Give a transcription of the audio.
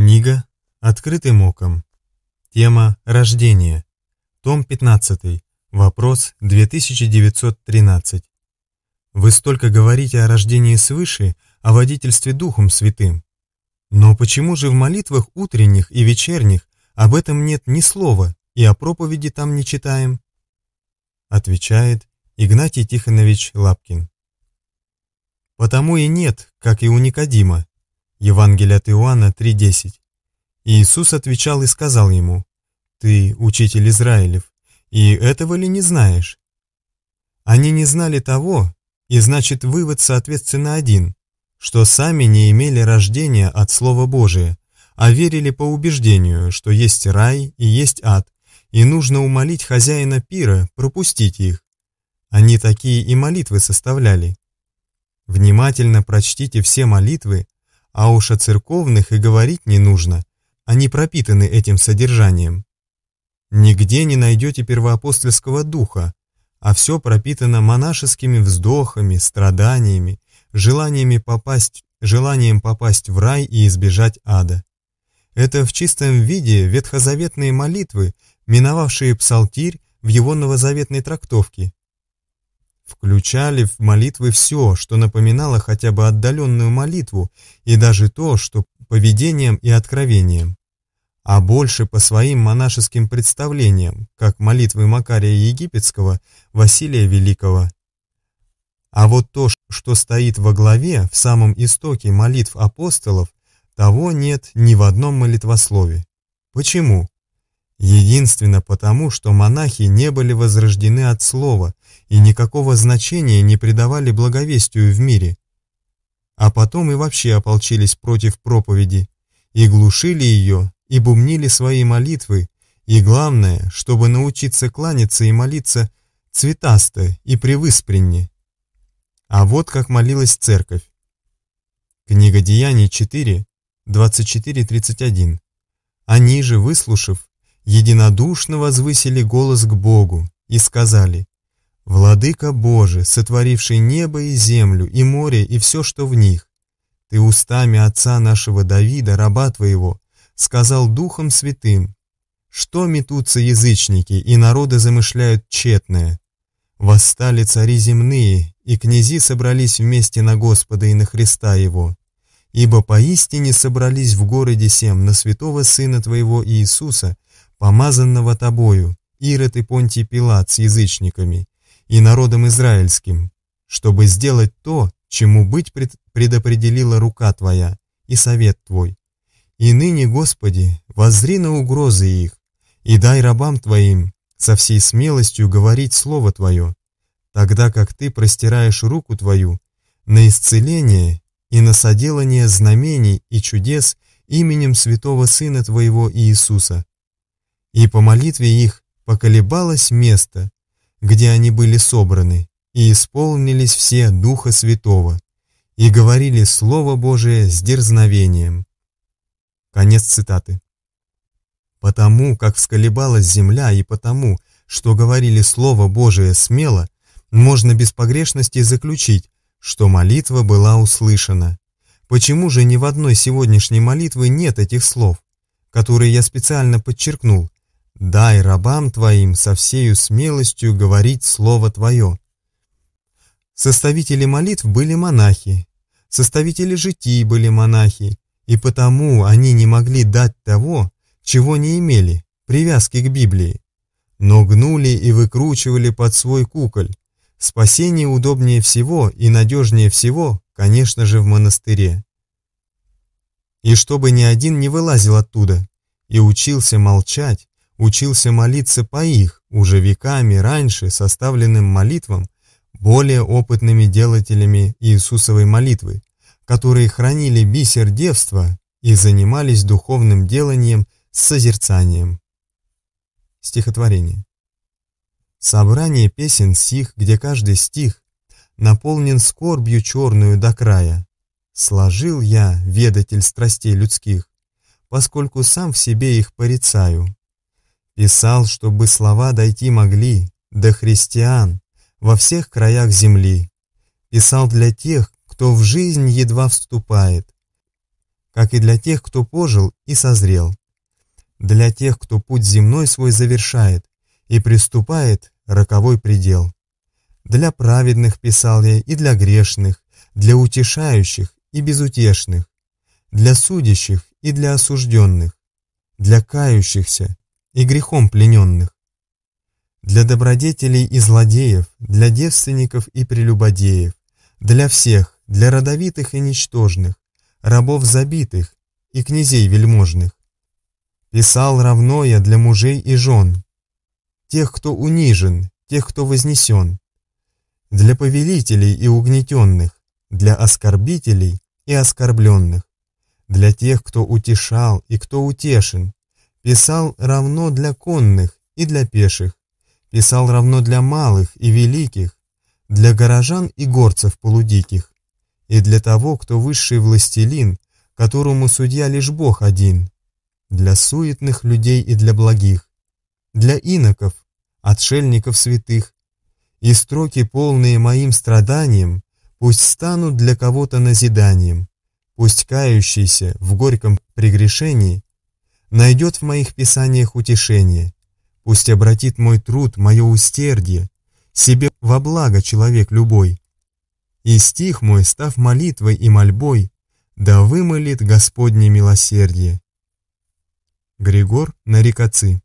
Книга «Открытым оком». Тема «Рождение». Том 15. Вопрос 2913. Вы столько говорите о рождении свыше, о водительстве Духом Святым. Но почему же в молитвах утренних и вечерних об этом нет ни слова, и о проповеди там не читаем? Отвечает Игнатий Тихонович Лапкин. Потому и нет, как и у Никодима, Евангелие от Иоанна 3.10. Иисус отвечал и сказал ему, «Ты учитель Израилев, и этого ли не знаешь?» Они не знали того, и значит вывод соответственно один, что сами не имели рождения от Слова Божия, а верили по убеждению, что есть рай и есть ад, и нужно умолить хозяина пира пропустить их. Они такие и молитвы составляли. Внимательно прочтите все молитвы, а уж о церковных и говорить не нужно, они пропитаны этим содержанием. Нигде не найдете первоапостольского духа, а все пропитано монашескими вздохами, страданиями, желаниями попасть, желанием попасть в рай и избежать ада. Это в чистом виде ветхозаветные молитвы, миновавшие псалтирь в его новозаветной трактовке, включали в молитвы все, что напоминало хотя бы отдаленную молитву, и даже то, что поведением и откровением, а больше по своим монашеским представлениям, как молитвы Макария Египетского, Василия Великого. А вот то, что стоит во главе, в самом истоке молитв апостолов, того нет ни в одном молитвослове. Почему? Единственно потому, что монахи не были возрождены от слова – и никакого значения не придавали благовестию в мире. А потом и вообще ополчились против проповеди, и глушили ее, и бумнили свои молитвы, и главное, чтобы научиться кланяться и молиться цветасто и превыспренне. А вот как молилась церковь. Книга Деяний 4, 24-31. Они же, выслушав, единодушно возвысили голос к Богу и сказали, Владыка Божий, сотворивший небо и землю, и море, и все, что в них, ты устами отца нашего Давида, раба твоего, сказал Духом Святым, что метутся язычники, и народы замышляют тщетное. Восстали цари земные, и князи собрались вместе на Господа и на Христа Его. Ибо поистине собрались в городе Сем на святого Сына Твоего Иисуса, помазанного Тобою, Ирод и Понтий Пилат с язычниками, и народом израильским, чтобы сделать то, чему быть предопределила рука Твоя и совет Твой. И ныне, Господи, возри на угрозы их, и дай рабам Твоим со всей смелостью говорить Слово Твое, тогда как Ты простираешь руку Твою на исцеление и на соделание знамений и чудес именем Святого Сына Твоего Иисуса. И по молитве их поколебалось место, где они были собраны, и исполнились все Духа Святого, и говорили Слово Божие с дерзновением». Конец цитаты. Потому, как всколебалась земля, и потому, что говорили Слово Божие смело, можно без погрешности заключить, что молитва была услышана. Почему же ни в одной сегодняшней молитвы нет этих слов, которые я специально подчеркнул, Дай рабам твоим со всею смелостью говорить слово твое. Составители молитв были монахи, составители житий были монахи, и потому они не могли дать того, чего не имели, привязки к Библии. Но гнули и выкручивали под свой куколь. Спасение удобнее всего и надежнее всего, конечно же, в монастыре. И чтобы ни один не вылазил оттуда, и учился молчать, учился молиться по их, уже веками раньше составленным молитвам, более опытными делателями Иисусовой молитвы, которые хранили бисер девства и занимались духовным деланием с созерцанием. Стихотворение. Собрание песен сих, где каждый стих наполнен скорбью черную до края. Сложил я, ведатель страстей людских, поскольку сам в себе их порицаю. Писал, чтобы слова дойти могли до христиан во всех краях земли. Писал для тех, кто в жизнь едва вступает, как и для тех, кто пожил и созрел. Для тех, кто путь земной свой завершает и приступает роковой предел. Для праведных писал я и для грешных, для утешающих и безутешных, для судящих и для осужденных, для кающихся и грехом плененных. Для добродетелей и злодеев, для девственников и прелюбодеев, для всех, для родовитых и ничтожных, рабов забитых и князей вельможных. Писал равно я для мужей и жен, тех, кто унижен, тех, кто вознесен, для повелителей и угнетенных, для оскорбителей и оскорбленных, для тех, кто утешал и кто утешен, Писал равно для конных и для пеших. Писал равно для малых и великих, для горожан и горцев полудиких, и для того, кто высший властелин, которому судья лишь Бог один, для суетных людей и для благих, для иноков, отшельников святых, и строки, полные моим страданием, пусть станут для кого-то назиданием, пусть кающийся в горьком прегрешении найдет в моих писаниях утешение. Пусть обратит мой труд, мое усердие, себе во благо человек любой. И стих мой, став молитвой и мольбой, да вымолит Господне милосердие. Григор Нарикацы